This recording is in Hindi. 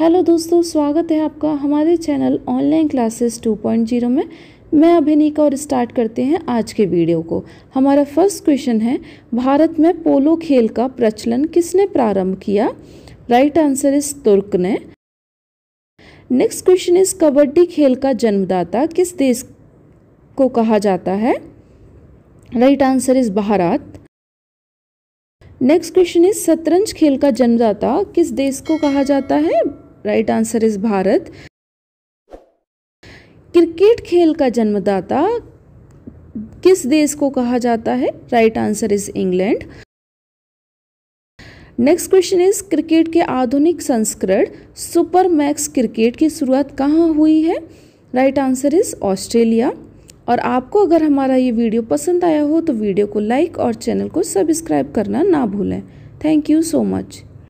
हेलो दोस्तों स्वागत है आपका हमारे चैनल ऑनलाइन क्लासेस 2.0 में मैं अभिनीका और स्टार्ट करते हैं आज के वीडियो को हमारा फर्स्ट क्वेश्चन है भारत में पोलो खेल का प्रचलन किसने प्रारंभ किया राइट आंसर इज तुर्क ने नेक्स्ट क्वेश्चन इज कबड्डी खेल का जन्मदाता किस देश को कहा जाता है right answer is Bharat next question is शतरंज खेल का जन्मदाता किस देश को कहा जाता है right answer is Bharat cricket खेल का जन्मदाता किस देश को कहा जाता है right answer is England next question is cricket के आधुनिक संस्करण सुपर मैक्स क्रिकेट की शुरुआत कहाँ हुई है राइट आंसर इज ऑस्ट्रेलिया और आपको अगर हमारा ये वीडियो पसंद आया हो तो वीडियो को लाइक और चैनल को सब्सक्राइब करना ना भूलें थैंक यू सो मच